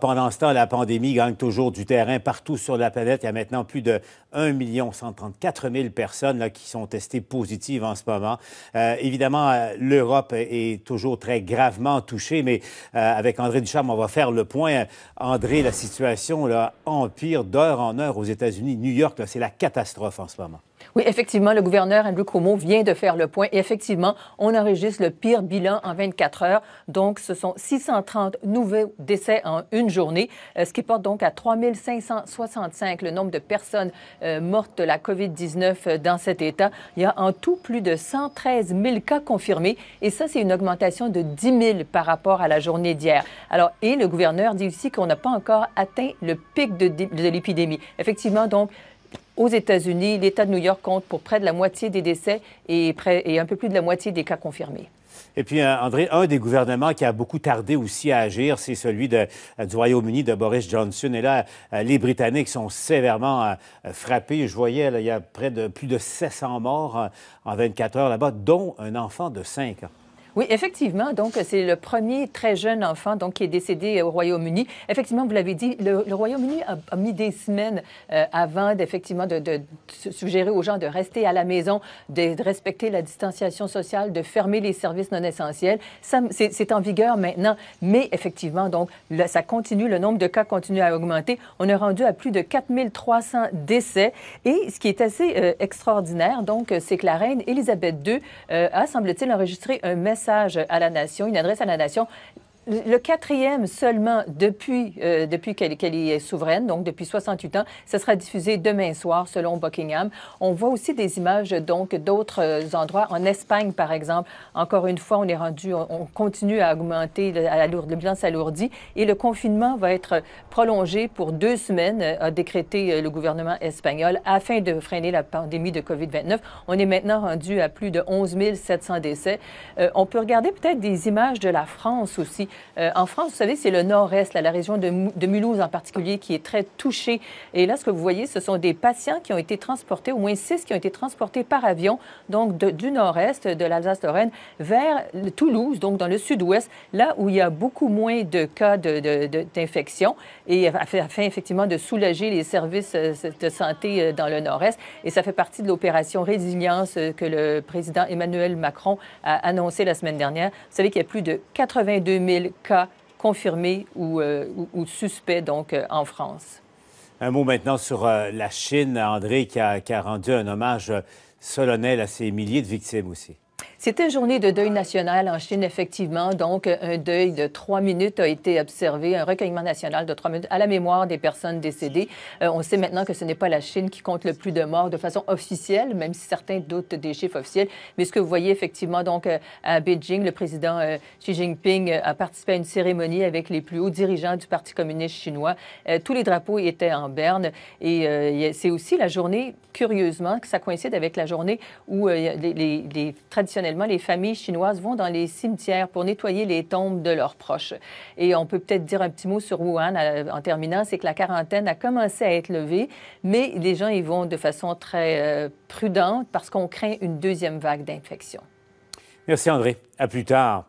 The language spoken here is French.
Pendant ce temps, la pandémie gagne toujours du terrain partout sur la planète. Il y a maintenant plus de 1 134 000 personnes qui sont testées positives en ce moment. Euh, évidemment, euh, l'Europe est toujours très gravement touchée, mais euh, avec André Ducharme, on va faire le point. André, la situation là, empire d'heure en heure aux États-Unis. New York, c'est la catastrophe en ce moment. Oui, effectivement, le gouverneur Andrew Cuomo vient de faire le point. Et effectivement, on enregistre le pire bilan en 24 heures. Donc, ce sont 630 nouveaux décès en une journée, euh, ce qui porte donc à 3565 le nombre de personnes euh, mortes de la COVID-19 euh, dans cet État. Il y a en tout plus de 113 000 cas confirmés. Et ça, c'est une augmentation de 10 000 par rapport à la journée d'hier. Alors, et le gouverneur dit aussi qu'on n'a pas encore atteint le pic de, de l'épidémie. Effectivement, donc, aux États-Unis, l'État de New York compte pour près de la moitié des décès et, un peu plus de la moitié des cas confirmés. Et puis, euh, André, un des gouvernements qui a beaucoup tardé aussi à agir, c'est celui euh, du Royaume-Uni, de Boris Johnson. Et là, euh, les Britanniques sont sévèrement frappés. Je voyais, il y a près de plus de 700 morts en 24 heures là-bas, dont un enfant de 5 ans. Oui, effectivement. Donc, c'est le premier très jeune enfant donc, qui est décédé au Royaume-Uni. Effectivement, vous l'avez dit, le, Royaume-Uni a, mis des semaines euh, avant d'effectivement de, suggérer aux gens de rester à la maison, de, respecter la distanciation sociale, de fermer les services non essentiels. C'est en vigueur maintenant, mais effectivement, donc, ça continue, le nombre de cas continue à augmenter. On est rendu à plus de 4300 décès. Et ce qui est assez euh, extraordinaire, donc, c'est que la reine Elisabeth II euh, a, semble-t-il, enregistré un message à la nation, une adresse à la nation le quatrième seulement depuis, euh, depuis qu'elle est souveraine, donc depuis 68 ans, Ça sera diffusé demain soir selon Buckingham. On voit aussi des images donc d'autres euh, endroits, en Espagne par exemple. Encore une fois, on est rendu, on continue à augmenter, la lourde le bilan s'alourdit et le confinement va être prolongé pour deux semaines, euh, a décrété le gouvernement espagnol afin de freiner la pandémie de COVID-19. On est maintenant rendu à plus de 11 700 décès. on peut regarder peut-être des images de la France aussi. Euh, en France, vous savez, c'est le nord-est, la région de, Mulhouse en particulier, qui est très touchée. Et là, ce que vous voyez, ce sont des patients qui ont été transportés, au moins six qui ont été transportés par avion, donc du nord-est de l'Alsace-Lorraine vers Toulouse, donc dans le sud-ouest, là où il y a beaucoup moins de cas d'infection et afin, effectivement de soulager les services euh, de santé euh, dans le nord-est. Et ça fait partie de l'opération résilience que le président Emmanuel Macron a annoncé la semaine dernière. Vous savez qu'il y a plus de 82 000 cas confirmés euh, ou, ou, suspects donc euh, en France. Un mot maintenant sur euh, la Chine, André, qui a, rendu un hommage solennel à ses milliers de victimes aussi. C'était journée de deuil national en Chine, effectivement. Donc, un deuil de trois minutes a été observé, un recueillement national de trois minutes à la mémoire des personnes décédées. Euh, on sait maintenant que ce n'est pas la Chine qui compte le plus de morts de façon officielle, même si certains doutent des chiffres officiels. Mais ce que vous voyez, effectivement, donc, euh, à Beijing, le président euh, Xi Jinping a participé à une cérémonie avec les plus hauts dirigeants du Parti communiste chinois. tous les drapeaux étaient en berne. Et c'est aussi la journée, curieusement, que ça coïncide avec la journée où les, les traditionnels traditionnellement, les familles chinoises vont dans les cimetières pour nettoyer les tombes de leurs proches. Et on peut peut-être dire un petit mot sur Wuhan en terminant, c'est que la quarantaine a commencé à être levée, mais les gens y vont de façon très euh, prudente parce qu'on craint une deuxième vague d'infection. Merci André. À plus tard.